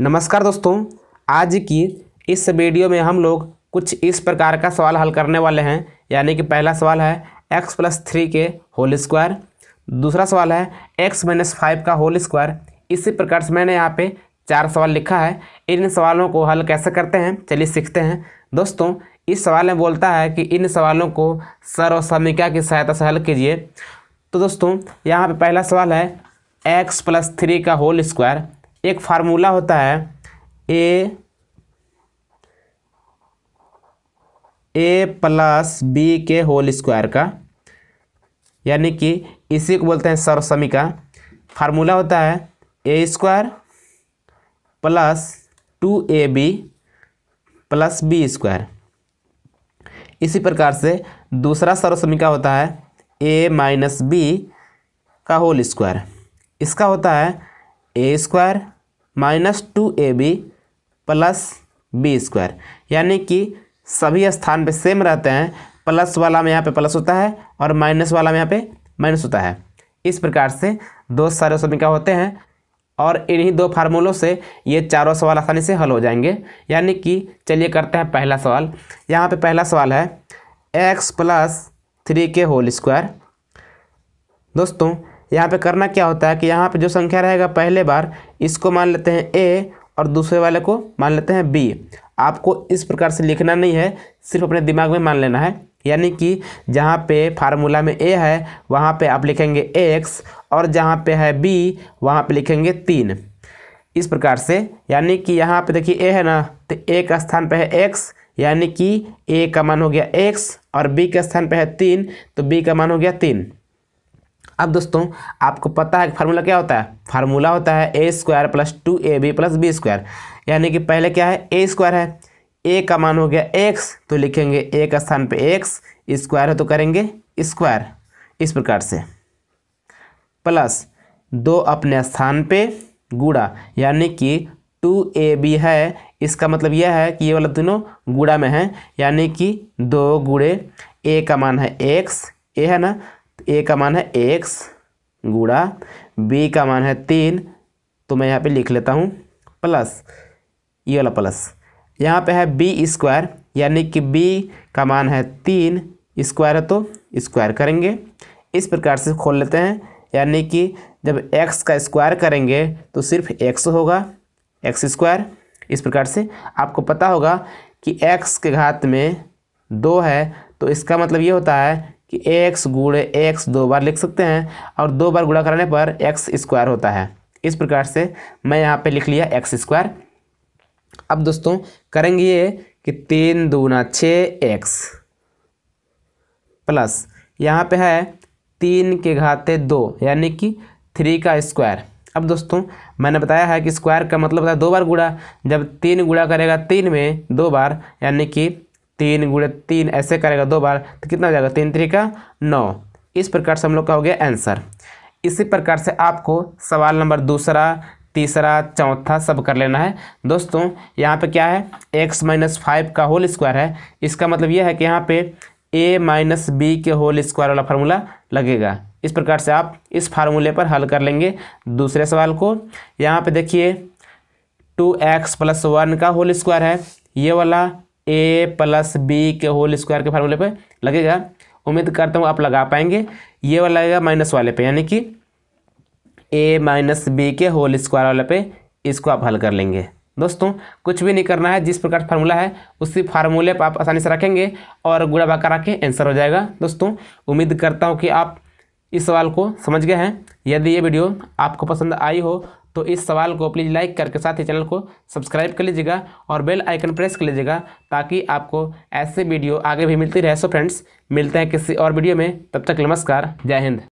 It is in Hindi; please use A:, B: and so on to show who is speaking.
A: नमस्कार दोस्तों आज की इस वीडियो में हम लोग कुछ इस प्रकार का सवाल हल करने वाले हैं यानी कि पहला सवाल है x प्लस थ्री के होल स्क्वायर दूसरा सवाल है x माइनस फाइव का होल स्क्वायर इसी प्रकार से मैंने यहाँ पे चार सवाल लिखा है इन सवालों को हल कैसे करते हैं चलिए सीखते हैं दोस्तों इस सवाल में बोलता है कि इन सवालों को सर और समीका की सहायता से हल कीजिए तो दोस्तों यहाँ पर पहला सवाल है एक्स प्लस थ्री का होल स्क्वायर एक फार्मूला होता है ए ए प्लस बी के होल स्क्वायर का यानी कि इसी को बोलते हैं सर्वसमी का फार्मूला होता है A square plus two A B plus B square इसी प्रकार से दूसरा सर्वसमी का होता है ए माइनस बी का होल स्क्वायर इसका होता है A square minus two A B plus B square यानी कि सभी स्थान पे सेम रहते हैं प्लस वाला में यहाँ पे प्लस होता है और माइनस वाला में यहाँ पे माइनस होता है इस प्रकार से दो सारे समीकरण होते हैं और इन्हीं दो फार्मूलों से ये चारों सवाल आसानी से हल हो जाएंगे यानी कि चलिए करते हैं पहला सवाल यहाँ पे पहला सवाल है एक्स प्लस थ्री के होल स्क्वायर दोस्तों यहाँ पे करना क्या होता है कि यहाँ पे जो संख्या रहेगा पहले बार इसको मान लेते हैं ए और दूसरे वाले को मान लेते हैं बी आपको इस प्रकार से लिखना नहीं है सिर्फ अपने दिमाग में मान लेना है यानी कि जहाँ पे फार्मूला में ए है वहाँ पे आप लिखेंगे एक्स और जहाँ पे है बी वहाँ पे लिखेंगे तीन इस प्रकार से यानी कि यहाँ पे देखिए ए है ना तो ए का स्थान पे है एक्स यानी कि ए का मान हो गया एक्स और बी के स्थान पे है तीन तो बी का मान हो गया तीन अब दोस्तों आपको पता है कि फार्मूला क्या होता है फार्मूला होता है A square plus two A B plus B square यानी कि पहले क्या है ए स्क्वायर है ए का मान हो गया एक्स तो लिखेंगे ए स्थान पे एक्स स्क्वायर है तो करेंगे स्क्वायर इस प्रकार से प्लस दो अपने स्थान पे गुड़ा यानी कि टू ए बी है इसका मतलब यह है कि ये वाला दोनों गुड़ा में है यानी कि दो गुड़े ए का मान है एक्स ए है ना ए का मान है एक्स गुड़ा बी का मान है तीन तो मैं यहाँ पे लिख लेता हूँ प्लस ये वाला प्लस यहाँ पे है बी स्क्वायर यानी कि बी का मान है तीन स्क्वायर है तो स्क्वायर करेंगे इस प्रकार से खोल लेते हैं यानी कि जब एक्स का स्क्वायर करेंगे तो सिर्फ एक्स होगा एक्स स्क्वायर इस प्रकार से आपको पता होगा कि एक्स के घात में दो है तो इसका मतलब ये होता है कि एक्स गुड़े एक्स दो बार लिख सकते हैं और दो बार गुड़ा कराने पर एक्स स्क्वायर होता है इस प्रकार से मैं यहाँ पे लिख लिया एक्स स्क्वायर अब दोस्तों करेंगे ये कि तीन दूना छः एक्स प्लस यहाँ पे है तीन के घाते दो यानी कि थ्री का स्क्वायर अब दोस्तों मैंने बताया है कि स्क्वायर का मतलब होता है दो बार गुड़ा जब तीन गुड़ा करेगा तीन में दो बार यानी कि तीन गुड़े तीन ऐसे करेगा दो बार तो कितना हो जाएगा तीन तरीका नौ इस प्रकार से हम लोग का हो गया आंसर इसी प्रकार से आपको सवाल नंबर दूसरा तीसरा चौथा सब कर लेना है दोस्तों यहाँ पे क्या है एक्स माइनस फाइव का होल स्क्वायर है इसका मतलब यह है कि यहाँ पे ए माइनस बी के होल स्क्वायर वाला फार्मूला लगेगा इस प्रकार से आप इस फार्मूले पर हल कर लेंगे दूसरे सवाल को यहाँ पे देखिए टू एक्स प्लस वन का होल स्क्वायर है ये वाला ए प्लस बी के होल स्क्वायर के फार्मूले पे लगेगा उम्मीद करता हूँ आप लगा पाएंगे ये वाला लगेगा माइनस वाले पे यानी कि ए माइनस बी के होल स्क्वायर वाले पे इसको आप हल कर लेंगे दोस्तों कुछ भी नहीं करना है जिस प्रकार का फार्मूला है उसी फार्मूले पर आप आसानी से रखेंगे और गुड़ा भाग करा के आंसर हो जाएगा दोस्तों उम्मीद करता हूँ कि आप इस सवाल को समझ गए हैं यदि ये वीडियो आपको पसंद आई हो तो इस सवाल को प्लीज़ लाइक करके साथ ही चैनल को सब्सक्राइब कर लीजिएगा और बेल आइकन प्रेस कर लीजिएगा ताकि आपको ऐसे वीडियो आगे भी मिलती रहे सो फ्रेंड्स मिलते हैं किसी और वीडियो में तब तक नमस्कार जय हिंद